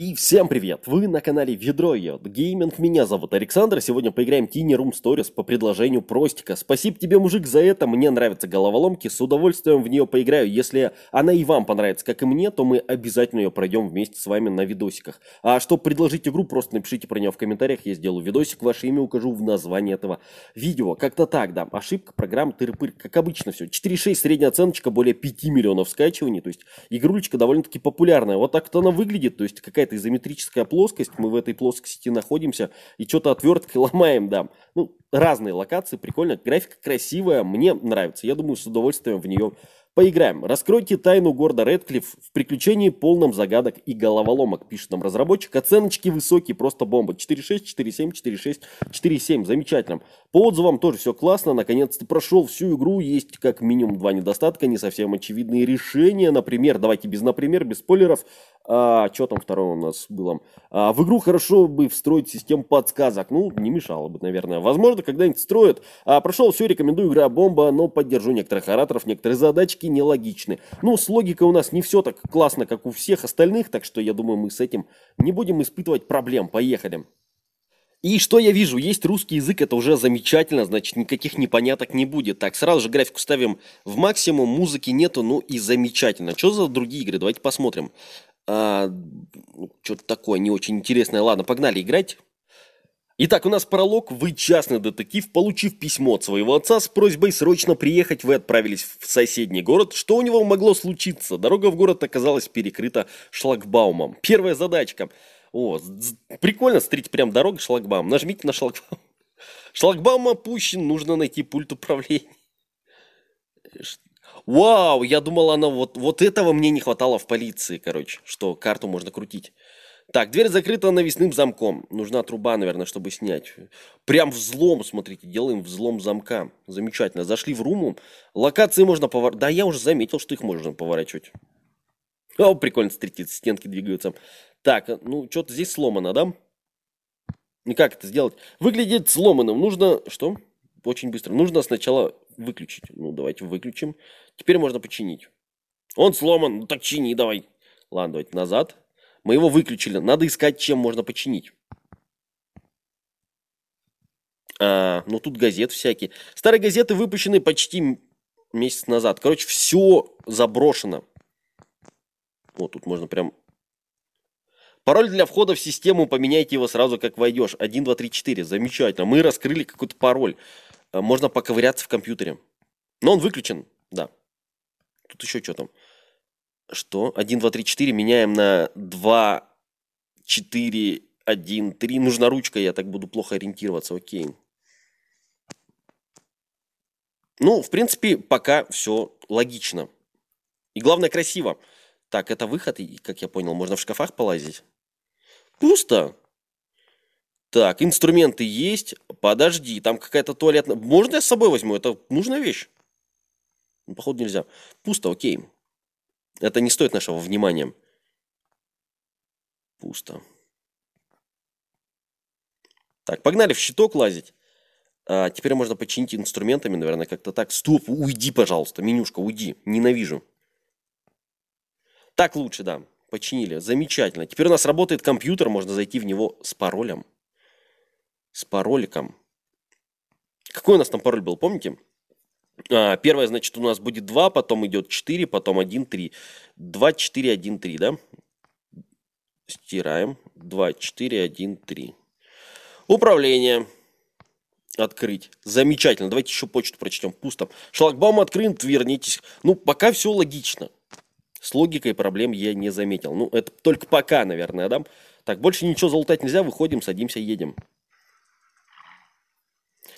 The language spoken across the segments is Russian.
И всем привет! Вы на канале Ведро Йод Гейминг. Меня зовут Александр. Сегодня поиграем Tiny Room Stories по предложению Простика. Спасибо тебе, мужик, за это. Мне нравятся головоломки. С удовольствием в нее поиграю. Если она и вам понравится, как и мне, то мы обязательно ее пройдем вместе с вами на видосиках. А чтобы предложить игру, просто напишите про нее в комментариях. Я сделаю видосик, ваше имя укажу в названии этого видео. Как-то так, да. Ошибка, программа, тыры-пырь. Как обычно все. 4.6 средняя оценочка, более 5 миллионов скачиваний. То есть игрулечка довольно-таки популярная. Вот так вот она выглядит. То есть какая-то какая-то изометрическая плоскость, мы в этой плоскости находимся и что-то отверткой ломаем, да. Ну, разные локации, прикольно, графика красивая, мне нравится. Я думаю, с удовольствием в нее Поиграем. Раскройте тайну города Редклифф в приключении полном загадок и головоломок, пишет нам разработчик. Оценочки высокие, просто бомба. 4.6, 4.7, 4.6, 4.7. Замечательно. По отзывам тоже все классно. Наконец то прошел всю игру. Есть как минимум два недостатка, не совсем очевидные решения. Например, давайте без например, без спойлеров. А, что там второе у нас было? А, в игру хорошо бы встроить систему подсказок. Ну, не мешало бы, наверное. Возможно, когда-нибудь строят. А, прошел все, рекомендую игра бомба, но поддержу некоторых ораторов. Некоторые задачки нелогичны. Ну, с логикой у нас не все так классно, как у всех остальных, так что я думаю, мы с этим не будем испытывать проблем. Поехали. И что я вижу? Есть русский язык, это уже замечательно, значит, никаких непоняток не будет. Так, сразу же графику ставим в максимум, музыки нету, ну и замечательно. Что за другие игры? Давайте посмотрим. А, ну, Что-то такое не очень интересное. Ладно, погнали играть. Итак, у нас пролог. Вы частный детектив, получив письмо от своего отца с просьбой срочно приехать, вы отправились в соседний город. Что у него могло случиться? Дорога в город оказалась перекрыта шлагбаумом. Первая задачка. О, прикольно смотрите, прям дорога шлагбаум. Нажмите на шлагбаум. Шлагбаум опущен, нужно найти пульт управления. Э, Вау, я думал, она вот, вот этого мне не хватало в полиции, короче, что карту можно крутить. Так, дверь закрыта навесным замком. Нужна труба, наверное, чтобы снять. Прям взлом, смотрите, делаем взлом замка. Замечательно. Зашли в руму. Локации можно поворачивать. Да, я уже заметил, что их можно поворачивать. О, прикольно, смотрите, стенки двигаются. Так, ну, что-то здесь сломано, да? И как это сделать? Выглядит сломанным. Нужно... Что? Очень быстро. Нужно сначала выключить. Ну, давайте выключим. Теперь можно починить. Он сломан, ну так чини давай. Ладно, давайте назад. Мы его выключили. Надо искать, чем можно починить. А, ну тут газет всякие. Старые газеты выпущены почти месяц назад. Короче, все заброшено. Вот тут можно прям... Пароль для входа в систему, поменяйте его сразу, как войдешь. 1, 2, 3, 4. Замечательно. Мы раскрыли какой-то пароль. Э, можно поковыряться в компьютере. Но он выключен, да. Тут еще что там? Что? 1, 2, 3, 4 меняем на 2, 4, 1, 3. Нужна ручка, я так буду плохо ориентироваться. Окей. Ну, в принципе, пока все логично. И главное, красиво. Так, это выход, и, как я понял, можно в шкафах полазить. Пусто. Так, инструменты есть. Подожди, там какая-то туалетная... Можно я с собой возьму? Это нужная вещь? Ну, походу, нельзя. Пусто, окей. Это не стоит нашего внимания. Пусто. Так, погнали в щиток лазить. А, теперь можно починить инструментами, наверное, как-то так. Стоп, уйди, пожалуйста, менюшка, уйди. Ненавижу. Так лучше, да. Починили. Замечательно. Теперь у нас работает компьютер, можно зайти в него с паролем с пароликом. Какой у нас там пароль был, помните? А, первое, значит, у нас будет 2, потом идет 4, потом 1, 3. 2, 4, 1, 3, да? Стираем. 2, 4, 1, 3. Управление. Открыть. Замечательно. Давайте еще почту прочтем. Пусто. Шлагбаум открыт, вернитесь. Ну, пока все логично. С логикой проблем я не заметил. Ну, это только пока, наверное, да? Так, больше ничего залутать нельзя. Выходим, садимся, едем.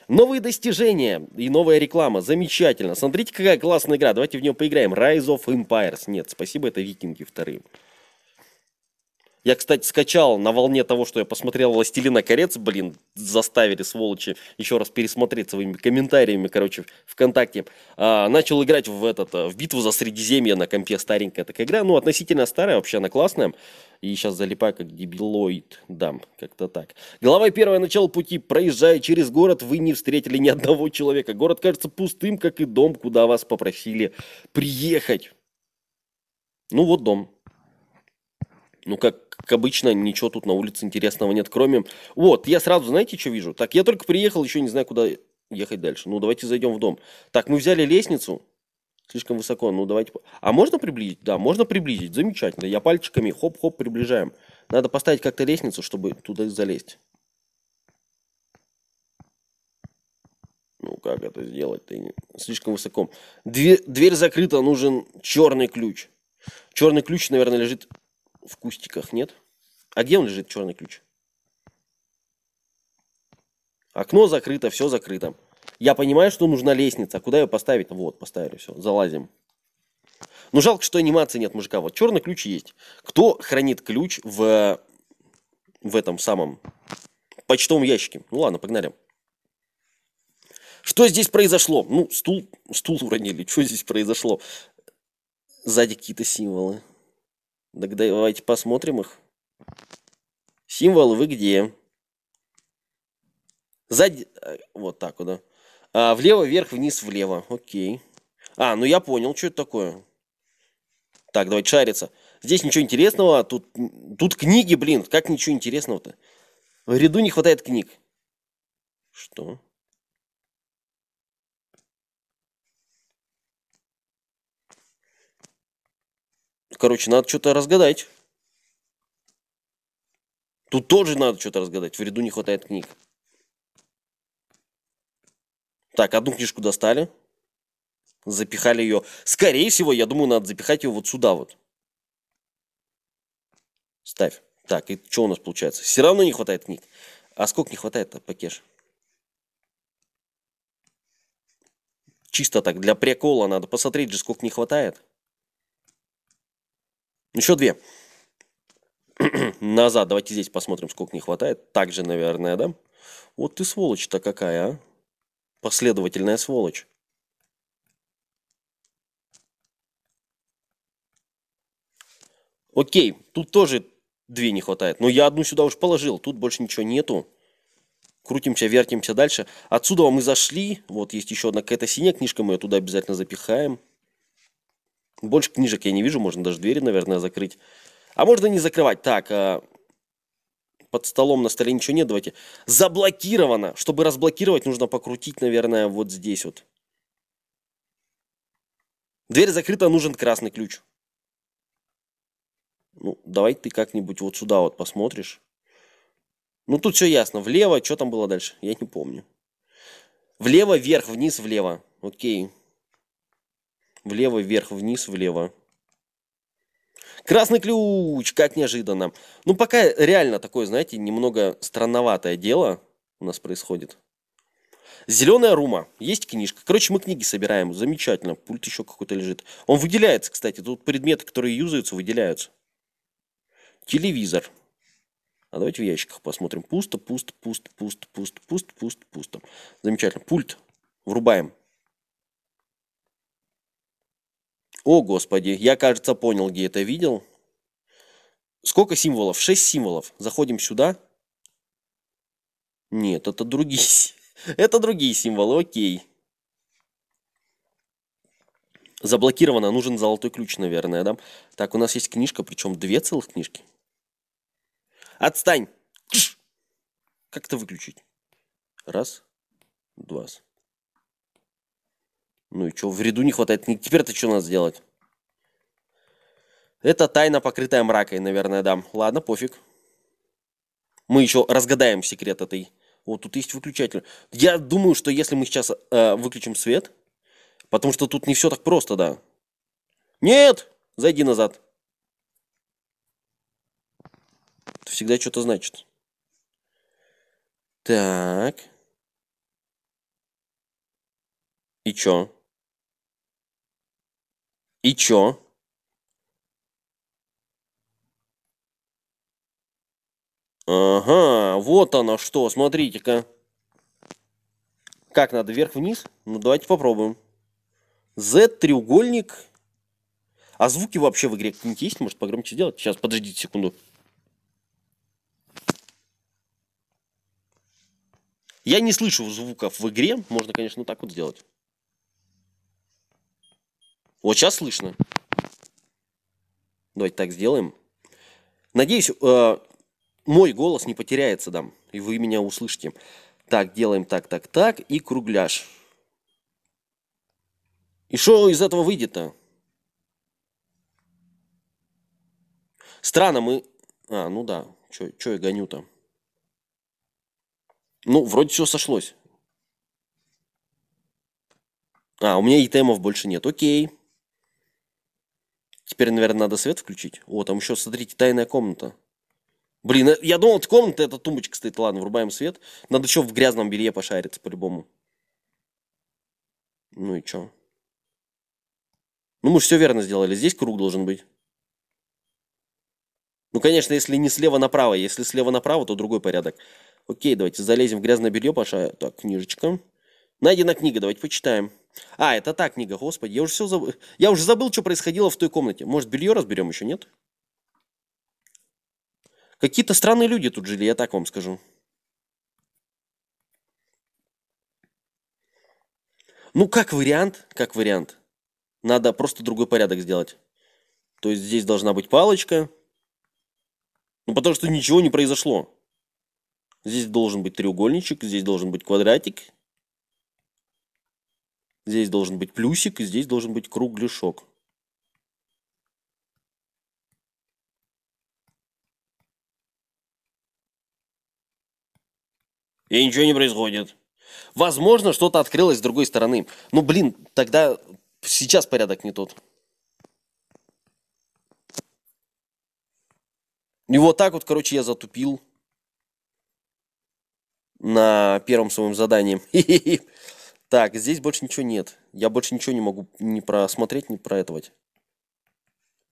Новые достижения и новая реклама. Замечательно. Смотрите, какая классная игра. Давайте в нее поиграем. Rise of Empires. Нет, спасибо, это викинги вторые. Я, кстати, скачал на волне того, что я посмотрел «Властелина колец», блин, заставили, сволочи, еще раз пересмотреть своими комментариями, короче, ВКонтакте. А, начал играть в этот, э, в «Битву за Средиземье» на компе, старенькая такая игра, ну, относительно старая, вообще она классная. И сейчас залипаю как дебилоид, дам, как-то так. Глава первая, начало пути. Проезжая через город, вы не встретили ни одного человека. Город кажется пустым, как и дом, куда вас попросили приехать. Ну вот дом ну, как, как обычно, ничего тут на улице интересного нет, кроме... Вот, я сразу, знаете, что вижу? Так, я только приехал, еще не знаю, куда ехать дальше. Ну, давайте зайдем в дом. Так, мы взяли лестницу, слишком высоко, ну, давайте... А можно приблизить? Да, можно приблизить, замечательно. Я пальчиками хоп-хоп приближаем. Надо поставить как-то лестницу, чтобы туда залезть. Ну, как это сделать-то? Слишком высоко. Дверь, дверь закрыта, нужен черный ключ. Черный ключ, наверное, лежит в кустиках, нет? А где он лежит, черный ключ? Окно закрыто, все закрыто. Я понимаю, что нужна лестница. А куда ее поставить? Вот, поставили, все, залазим. Ну, жалко, что анимации нет, мужика. Вот черный ключ есть. Кто хранит ключ в, в этом самом почтовом ящике? Ну ладно, погнали. Что здесь произошло? Ну, стул, стул уронили. Что здесь произошло? Сзади какие-то символы. Так давайте посмотрим их. Символ вы где? Сзади... Вот так вот, да. А, влево, вверх, вниз, влево. Окей. А, ну я понял, что это такое. Так, давайте шариться. Здесь ничего интересного, а тут, тут книги, блин, как ничего интересного-то? В ряду не хватает книг. Что? Короче, надо что-то разгадать. Тут тоже надо что-то разгадать. В ряду не хватает книг. Так, одну книжку достали. Запихали ее. Скорее всего, я думаю, надо запихать ее вот сюда вот. Ставь. Так, и что у нас получается? Все равно не хватает книг. А сколько не хватает-то, Пакеш? Чисто так, для прикола надо посмотреть же, сколько не хватает. Еще две. Назад. Давайте здесь посмотрим, сколько не хватает. Также, наверное, да? Вот ты сволочь-то какая, а? Последовательная сволочь. Окей, тут тоже две не хватает. Но я одну сюда уж положил, тут больше ничего нету. Крутимся, вертимся дальше. Отсюда мы зашли. Вот есть еще одна какая-то синяя книжка, мы ее туда обязательно запихаем. Больше книжек я не вижу, можно даже двери, наверное, закрыть. А можно не закрывать. Так, а, под столом на столе ничего нет, давайте. Заблокировано. Чтобы разблокировать, нужно покрутить, наверное, вот здесь вот. Дверь закрыта, нужен красный ключ. Ну, давай ты как-нибудь вот сюда вот посмотришь. Ну, тут все ясно. Влево, что там было дальше? Я не помню. Влево, вверх, вниз, влево. Окей. Влево, вверх, вниз, влево. Красный ключ! Как неожиданно. Ну, пока реально такое, знаете, немного странноватое дело у нас происходит. Зеленая рума. Есть книжка. Короче, мы книги собираем. Замечательно. Пульт еще какой-то лежит. Он выделяется, кстати. Тут предметы, которые юзаются, выделяются. Телевизор. А давайте в ящиках посмотрим. Пусто, пусто, пусто, пусто, пусто, пусто, пусто, пусто. Замечательно. Пульт. Врубаем. О, господи, я, кажется, понял, где это видел. Сколько символов? Шесть символов. Заходим сюда. Нет, это другие, это другие символы, окей. Заблокировано, нужен золотой ключ, наверное, да? Так, у нас есть книжка, причем две целых книжки. Отстань! Как это выключить? Раз, два. Ну и что, вреду не хватает? Теперь-то что надо сделать? Это тайна, покрытая мракой, наверное, да. Ладно, пофиг. Мы еще разгадаем секрет этой. Вот тут есть выключатель. Я думаю, что если мы сейчас э, выключим свет, потому что тут не все так просто, да. Нет! Зайди назад. Это всегда что-то значит. Так. И чё? И чё? Ага, вот оно что, смотрите-ка. Как надо, вверх-вниз? Ну, давайте попробуем. Z, треугольник. А звуки вообще в игре какие-нибудь есть? Может, погромче сделать? Сейчас, подождите секунду. Я не слышу звуков в игре. Можно, конечно, так вот сделать. Вот сейчас слышно. Давайте так сделаем. Надеюсь, э, мой голос не потеряется там, и вы меня услышите. Так, делаем так, так, так, и кругляш. И что из этого выйдет-то? Странно мы... А, ну да, что я гоню-то? Ну, вроде все сошлось. А, у меня темов больше нет. Окей. Теперь, наверное, надо свет включить. О, там еще, смотрите, тайная комната. Блин, э, я думал, это комната, это тумбочка стоит. Ладно, врубаем свет. Надо еще в грязном белье пошариться по-любому. Ну и что? Ну мы же все верно сделали. Здесь круг должен быть. Ну, конечно, если не слева направо. Если слева направо, то другой порядок. Окей, давайте залезем в грязное белье, Паша. Так, книжечка. Найдена книга, давайте почитаем. А, это та книга, господи, я уже все забыл. Я уже забыл, что происходило в той комнате. Может, белье разберем еще, нет? Какие-то странные люди тут жили, я так вам скажу. Ну, как вариант, как вариант. Надо просто другой порядок сделать. То есть здесь должна быть палочка. Ну, потому что ничего не произошло. Здесь должен быть треугольничек, здесь должен быть квадратик, Здесь должен быть плюсик, и здесь должен быть кругляшок. И ничего не происходит. Возможно, что-то открылось с другой стороны. Ну, блин, тогда сейчас порядок не тот. И вот так вот, короче, я затупил на первом своем задании. Так, здесь больше ничего нет. Я больше ничего не могу не просмотреть, не проэтовать.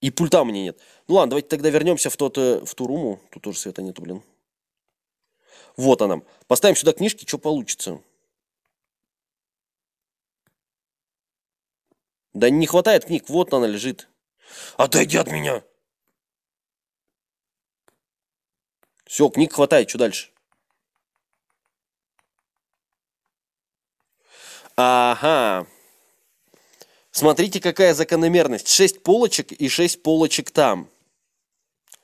И пульта у меня нет. Ну ладно, давайте тогда вернемся в, тот, э, в ту руму. Тут тоже света нету, блин. Вот она. Поставим сюда книжки, что получится. Да не хватает книг, вот она лежит. Отойди от меня! Все, книг хватает, что дальше? Ага. Смотрите, какая закономерность. 6 полочек и 6 полочек там.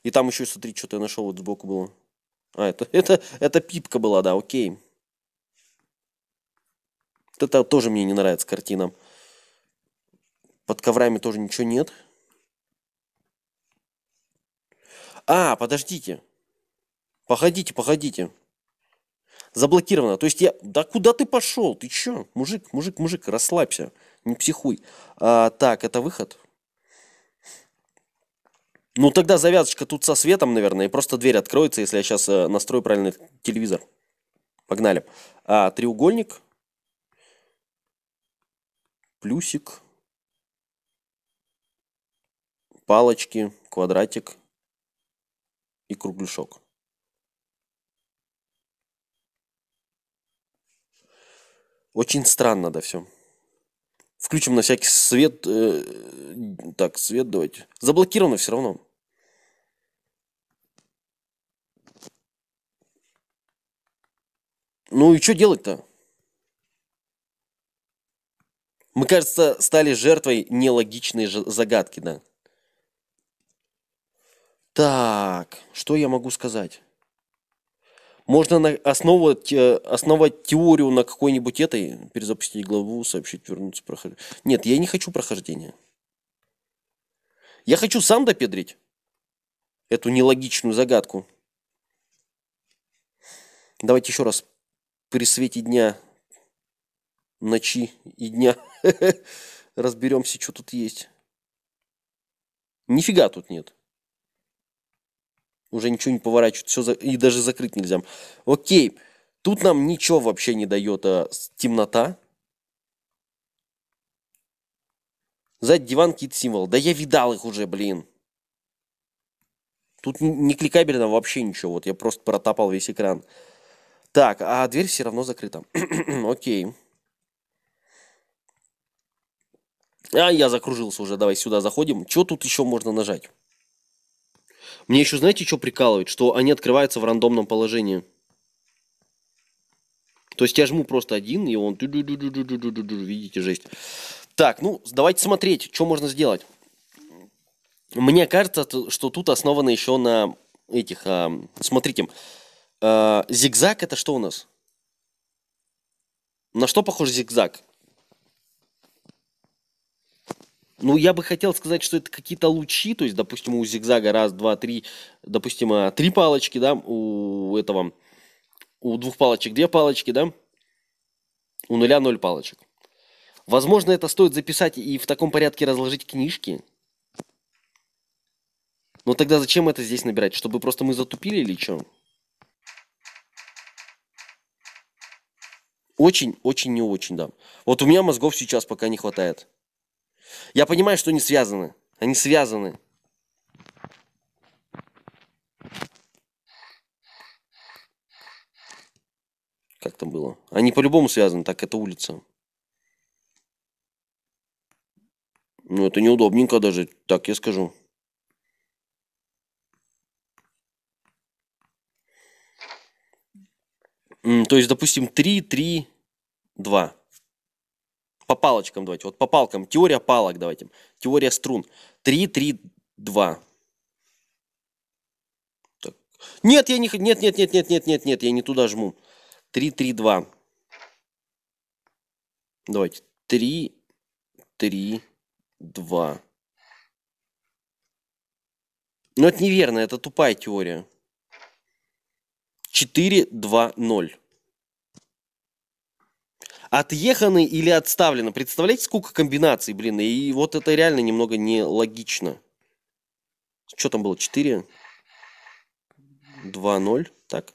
И там еще, смотри, что-то я нашел, вот сбоку было. А, это, это, это пипка была, да, окей. Это тоже мне не нравится картина. Под коврами тоже ничего нет. А, подождите. Походите, походите заблокировано. То есть я, да куда ты пошел? Ты че? Мужик, мужик, мужик, расслабься, не психуй. А, так, это выход. Ну тогда завязочка тут со светом, наверное, и просто дверь откроется, если я сейчас э, настрою правильный телевизор. Погнали. А, треугольник. Плюсик. Палочки, квадратик и кругляшок. Очень странно, да, все. Включим на всякий свет. Э, так, свет давайте. Заблокировано все равно. Ну и что делать-то? Мы, кажется, стали жертвой нелогичной загадки, да. Так, что я могу сказать? Можно основывать, э, основать теорию на какой-нибудь этой, перезапустить главу, сообщить, вернуться, проходить. Нет, я не хочу прохождения. Я хочу сам допедрить эту нелогичную загадку. Давайте еще раз при свете дня, ночи и дня разберемся, что тут есть. Нифига тут нет уже ничего не поворачивают, все за... и даже закрыть нельзя. Окей, тут нам ничего вообще не дает а, темнота. Сзади диван какие-то символы. Да я видал их уже, блин. Тут не кликабельно вообще ничего. Вот я просто протапал весь экран. Так, а дверь все равно закрыта. Окей. А, я закружился уже. Давай сюда заходим. Что тут еще можно нажать? Мне еще знаете, что прикалывает? Что они открываются в рандомном положении. То есть я жму просто один, и он... Видите, жесть. Так, ну, давайте смотреть, что можно сделать. Мне кажется, что тут основано еще на этих... А, смотрите, а, зигзаг это что у нас? На что похож зигзаг? Ну, я бы хотел сказать, что это какие-то лучи, то есть, допустим, у зигзага раз, два, три, допустим, а, три палочки, да, у этого, у двух палочек две палочки, да, у нуля ноль палочек. Возможно, это стоит записать и в таком порядке разложить книжки. Но тогда зачем это здесь набирать? Чтобы просто мы затупили или что? Очень, очень не очень, да. Вот у меня мозгов сейчас пока не хватает. Я понимаю, что они связаны. Они связаны. Как там было? Они по-любому связаны, так это улица. Ну, это неудобненько даже, так я скажу. То есть, допустим, 3, 3, 2 по палочкам давайте. Вот по палкам. Теория палок давайте. Теория струн. 3, 3, 2. Так. Нет, я не... Нет, нет, нет, нет, нет, нет, нет. Я не туда жму. 3, 3, 2. Давайте. 3, 3, 2. Но это неверно, это тупая теория. 4, 2, 0 отъеханы или отставлены. Представляете, сколько комбинаций, блин, и вот это реально немного нелогично. Что там было, 4? 2-0, так?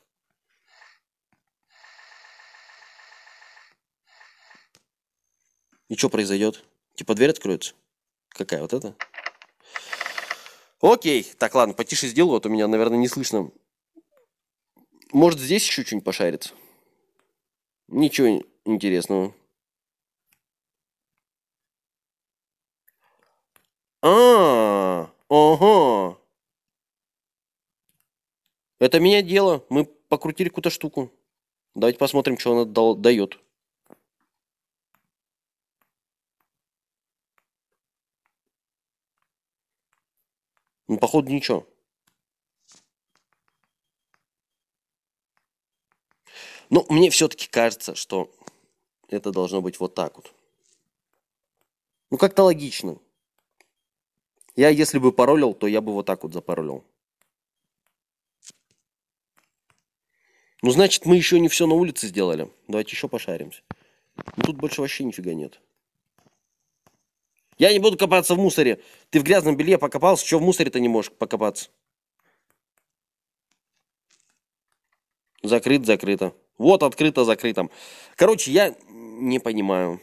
И что произойдет? Типа дверь откроется? Какая вот эта? Окей. Так, ладно, потише сделаю, а то меня, наверное, не слышно. Может, здесь еще что-нибудь пошарится? Ничего интересного. А, ага. Это меня дело. Мы покрутили какую-то штуку. Давайте посмотрим, что она дал, дает. Ну, походу, ничего. Но ну, мне все-таки кажется, что это должно быть вот так вот. Ну, как-то логично. Я, если бы паролил, то я бы вот так вот запаролил. Ну, значит, мы еще не все на улице сделали. Давайте еще пошаримся. Ну, тут больше вообще нифига нет. Я не буду копаться в мусоре. Ты в грязном белье покопался, что в мусоре-то не можешь покопаться? Закрыт, закрыто. Вот открыто, закрыто. Короче, я не понимаю.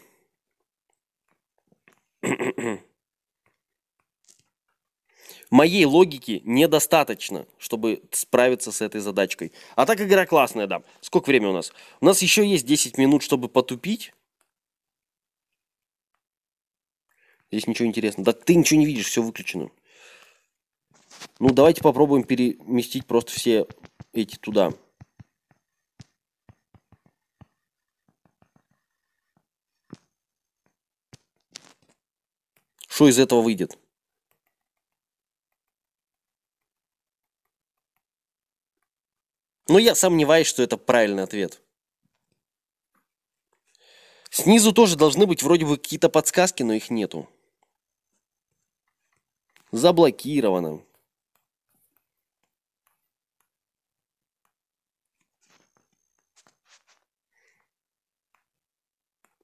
Моей логики недостаточно, чтобы справиться с этой задачкой. А так игра классная, да. Сколько времени у нас? У нас еще есть 10 минут, чтобы потупить. Здесь ничего интересного. Да ты ничего не видишь, все выключено. Ну, давайте попробуем переместить просто все эти туда. Что из этого выйдет? Но ну, я сомневаюсь, что это правильный ответ. Снизу тоже должны быть вроде бы какие-то подсказки, но их нету. Заблокировано.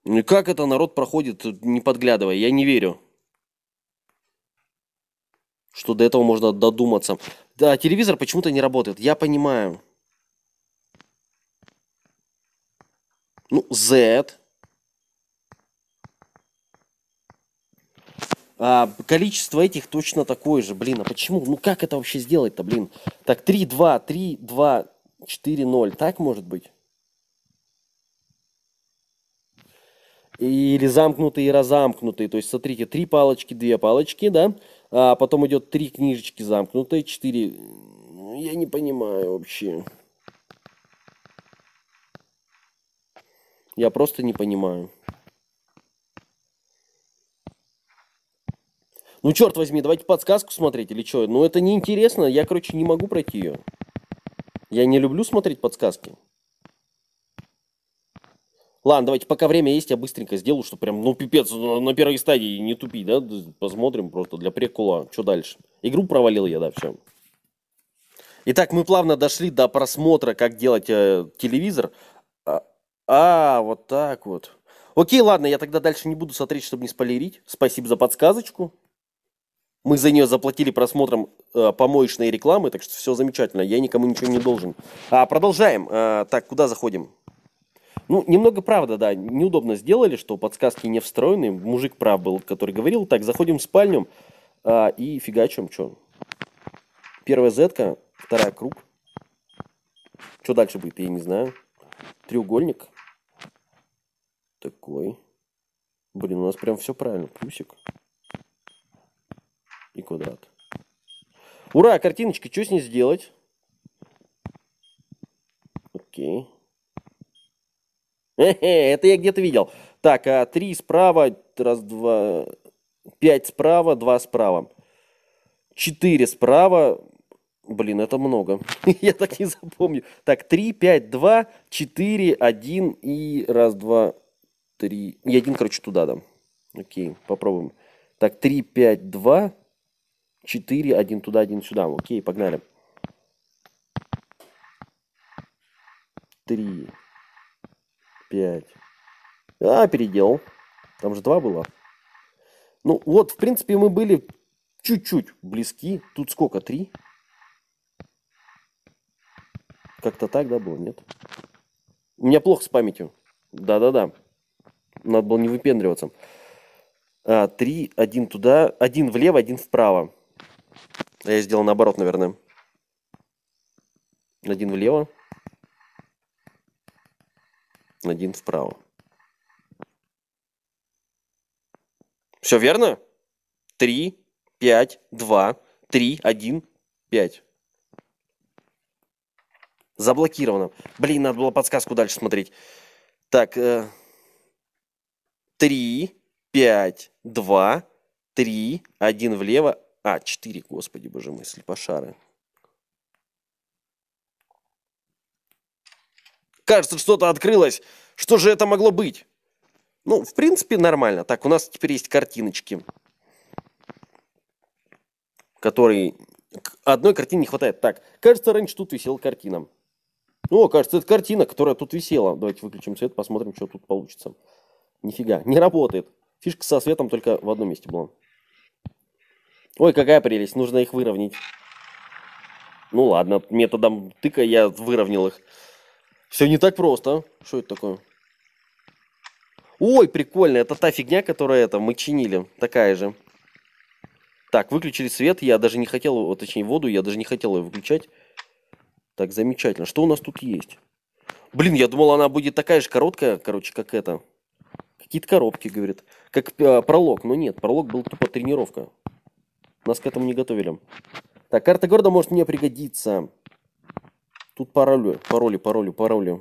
Ну и как это народ проходит, не подглядывая? Я не верю что до этого можно додуматься. Да, телевизор почему-то не работает, я понимаю. Ну, Z. А, количество этих точно такое же. Блин, а почему? Ну, как это вообще сделать-то, блин? Так, 3, 2, 3, 2, 4, 0. Так может быть? Или замкнутые и разомкнутые. То есть, смотрите, три палочки, две палочки, да? А потом идет три книжечки замкнутые, четыре... Я не понимаю вообще. Я просто не понимаю. Ну, черт возьми, давайте подсказку смотреть или что? Ну, это неинтересно. Я, короче, не могу пройти ее. Я не люблю смотреть подсказки. Ладно, давайте, пока время есть, я быстренько сделаю, что прям, ну, пипец, на первой стадии не тупи, да? Посмотрим просто для прикола, что дальше. Игру провалил я, да, все. Итак, мы плавно дошли до просмотра, как делать э, телевизор. А, а, вот так вот. Окей, ладно, я тогда дальше не буду смотреть, чтобы не спойлерить. Спасибо за подсказочку. Мы за нее заплатили просмотром э, помоечной рекламы, так что все замечательно. Я никому ничего не должен. А, продолжаем. А, так, куда заходим? Ну, немного правда, да, неудобно сделали, что подсказки не встроены. Мужик прав был, который говорил. Так, заходим в спальню а, и фигачим, что. Первая зетка, вторая круг. Что дальше будет, я не знаю. Треугольник. Такой. Блин, у нас прям все правильно. Плюсик. И квадрат. Ура, картиночка, что с ней сделать? Окей. Okay. Это я где-то видел. Так, а три справа, раз, два, пять справа, два справа. Четыре справа, Блин, это много. Я так не запомню. Так, три, пять, два, четыре, один и раз, два, три. И один, короче, туда дам. Окей, попробуем. Так, три, пять, два, четыре, один туда, один сюда. Окей, погнали. Три. 5. А, переделал. Там же 2 было. Ну вот, в принципе, мы были чуть-чуть близки. Тут сколько? 3? Как-то так, да, было, нет? У меня плохо с памятью. Да-да-да. Надо было не выпендриваться. А, 3, 1 туда, один влево, один вправо. Я сделал наоборот, наверное. Один влево. Один вправо. Все верно? 3, 5, 2, 3, 1, 5. Заблокировано. Блин, надо было подсказку дальше смотреть. Так. Э, 3, 5, 2, 3, 1 влево. А, 4, господи, боже мой, слепошары. Кажется, что-то открылось. Что же это могло быть? Ну, в принципе, нормально. Так, у нас теперь есть картиночки. Которые... Одной картины не хватает. Так, кажется, раньше тут висела картина. О, кажется, это картина, которая тут висела. Давайте выключим свет, посмотрим, что тут получится. Нифига, не работает. Фишка со светом только в одном месте была. Ой, какая прелесть, нужно их выровнять. Ну ладно, методом тыка я выровнял их. Все не так просто. А? Что это такое? Ой, прикольно, это та фигня, которая это, мы чинили. Такая же. Так, выключили свет, я даже не хотел, точнее воду, я даже не хотел ее выключать. Так, замечательно. Что у нас тут есть? Блин, я думал, она будет такая же короткая, короче, как это. Какие-то коробки, говорит. Как э, пролог, но нет, пролог был тупо тренировка. Нас к этому не готовили. Так, карта города может мне пригодиться. Тут пароли, пароли, пароли, пароли.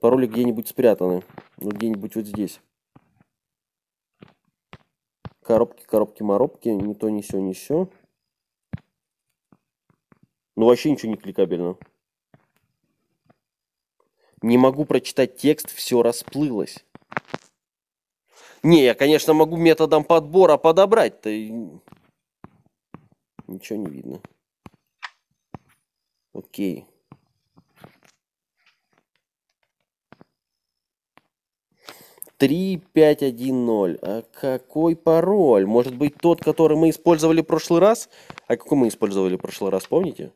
Пароли где-нибудь спрятаны. Ну, где-нибудь вот здесь. Коробки, коробки, моробки. Не то, не все, не все. Ну, вообще ничего не кликабельно. Не могу прочитать текст, все расплылось. Не, я, конечно, могу методом подбора подобрать-то. Ничего не видно. Окей. 3510. А какой пароль? Может быть тот, который мы использовали в прошлый раз? А какой мы использовали в прошлый раз, помните?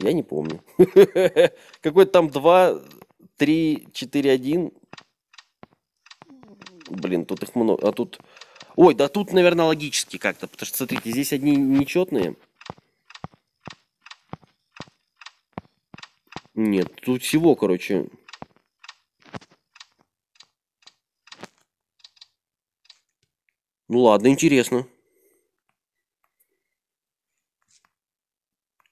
Я не помню. Какой-то там 2, 3, 4, 1. Блин, тут их много. А тут... Ой, да тут, наверное, логически как-то. Потому что, смотрите, здесь одни нечетные. Нет, тут всего, короче, Ну ладно, интересно.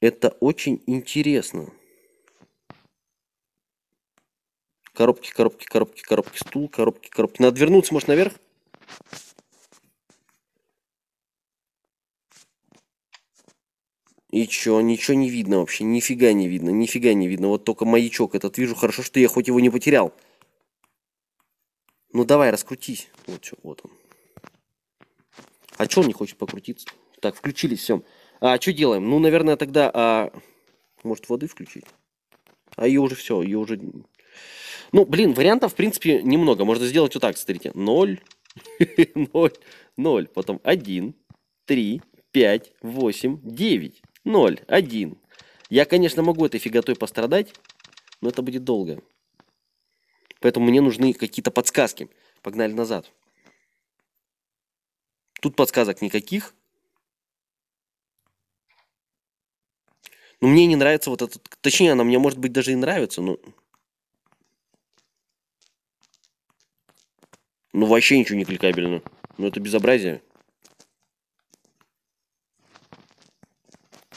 Это очень интересно. Коробки, коробки, коробки, коробки, стул, коробки, коробки. Надо вернуться, может, наверх? И чё, ничего не видно вообще, нифига не видно, нифига не видно. Вот только маячок этот вижу, хорошо, что я хоть его не потерял. Ну давай, раскрутись. Вот, всё, вот он. А что он не хочет покрутиться? Так, включились, все. А что делаем? Ну, наверное, тогда... А... Может, воды включить? А ее уже все, ее уже... Ну, блин, вариантов, в принципе, немного. Можно сделать вот так, смотрите. 0, 0, 0, потом 1, 3, 5, 8, 9, 0, 1. Я, конечно, могу этой фиготой пострадать, но это будет долго. Поэтому мне нужны какие-то подсказки. Погнали назад. Тут подсказок никаких. Но ну, мне не нравится вот этот... Точнее, она мне, может быть, даже и нравится, но... Ну, вообще ничего не кликабельно. Ну, это безобразие.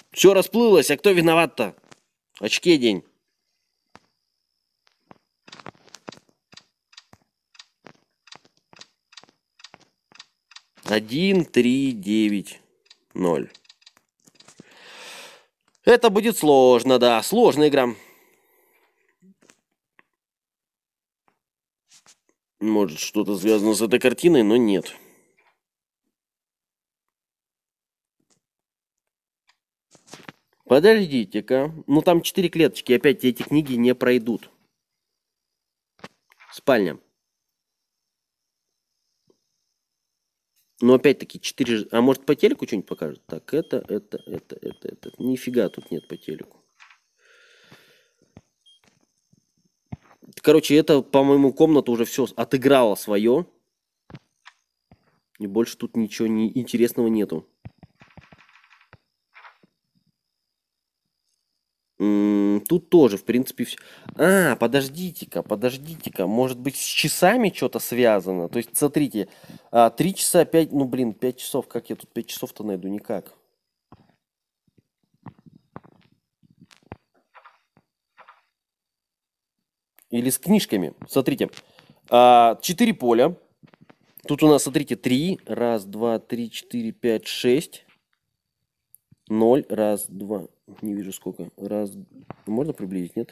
Все расплылось, а кто виноват-то? Очки день. 1, 3, 9, 0. Это будет сложно, да, сложная игра. Может, что-то связано с этой картиной, но нет. Подождите-ка. Ну, там четыре клеточки. Опять эти книги не пройдут. Спальня. Но опять-таки 4... А может по телеку что-нибудь покажут? Так, это, это, это, это, это. Нифига тут нет по телеку. Короче, это, по-моему, комната уже все отыграла свое. И больше тут ничего не интересного нету. Тут тоже, в принципе, все. А, подождите-ка, подождите-ка. Может быть, с часами что-то связано? То есть, смотрите, 3 а, часа, 5, ну, блин, 5 часов. Как я тут 5 часов-то найду? Никак. Или с книжками. Смотрите, 4 а, поля. Тут у нас, смотрите, 3. Раз, два, три, четыре, пять, шесть. 0, раз, два, не вижу сколько, раз, можно приблизить, нет?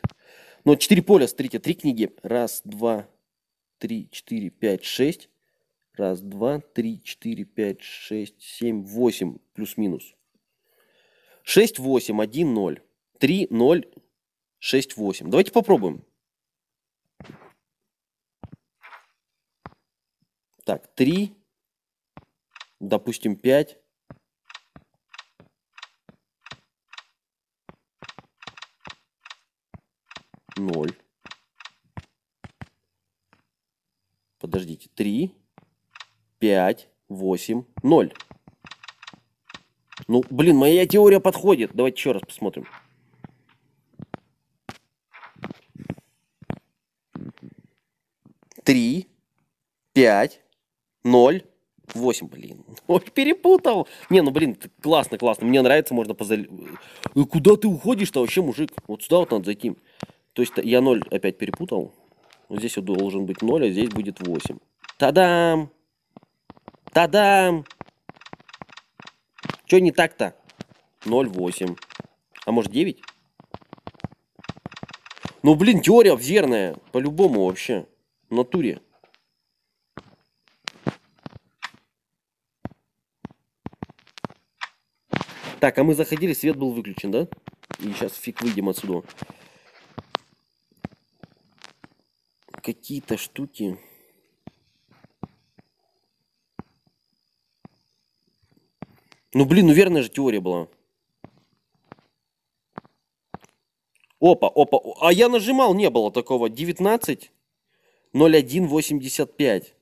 Но 4 поля, смотрите, 3 книги, раз, два, три, четыре, пять, шесть, раз, два, три, четыре, пять, шесть, семь, восемь, плюс-минус. 6, 8, 1, 0. 3, 0, 6, 8. Давайте попробуем. Так, 3, допустим, 5, 0. Подождите, 3, 5, 8, 0. Ну, блин, моя теория подходит. Давайте еще раз посмотрим. Три, пять, ноль, восемь, блин. Ой, перепутал. Не, ну, блин, классно, классно. Мне нравится, можно позали... Э, куда ты уходишь-то вообще, мужик? Вот сюда вот надо зайти. То есть я 0 опять перепутал. Вот здесь вот должен быть 0, а здесь будет 8. Та-дам! Та-дам! Что не так-то? 0,8. А может 9? Ну, блин, теория верная. По-любому вообще. В натуре. Так, а мы заходили, свет был выключен, да? И сейчас фиг выйдем отсюда. какие-то штуки. Ну, блин, ну верная же теория была. Опа, опа. А я нажимал, не было такого. 19 0185.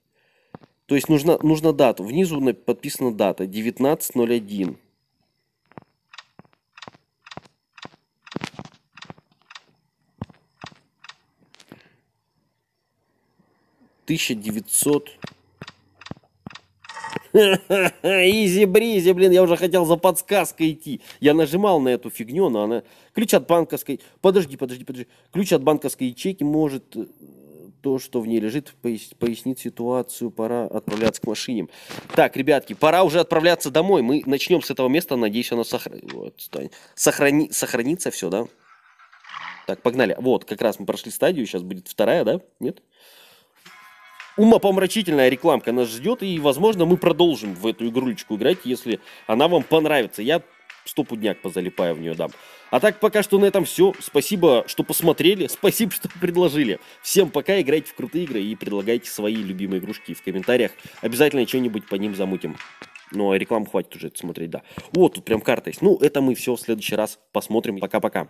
То есть нужно, нужно дату. Внизу написана дата 1901. 1900... Изи-бризи, блин, я уже хотел за подсказкой идти. Я нажимал на эту фигню, но она... Ключ от банковской... Подожди, подожди, подожди. Ключ от банковской ячейки может э, то, что в ней лежит, пояснить ситуацию. Пора отправляться к машине. Так, ребятки, пора уже отправляться домой. Мы начнем с этого места. Надеюсь, оно сохра... вот, сохрани... сохранится все, да? Так, погнали. Вот, как раз мы прошли стадию. Сейчас будет вторая, да? Нет? умопомрачительная рекламка нас ждет, и, возможно, мы продолжим в эту игрулечку играть, если она вам понравится. Я стопудняк позалипаю в нее дам. А так пока что на этом все. Спасибо, что посмотрели. Спасибо, что предложили. Всем пока, играйте в крутые игры и предлагайте свои любимые игрушки в комментариях. Обязательно что-нибудь по ним замутим. Ну, а рекламу хватит уже смотреть, да. Вот, тут прям карта есть. Ну, это мы все в следующий раз посмотрим. Пока-пока.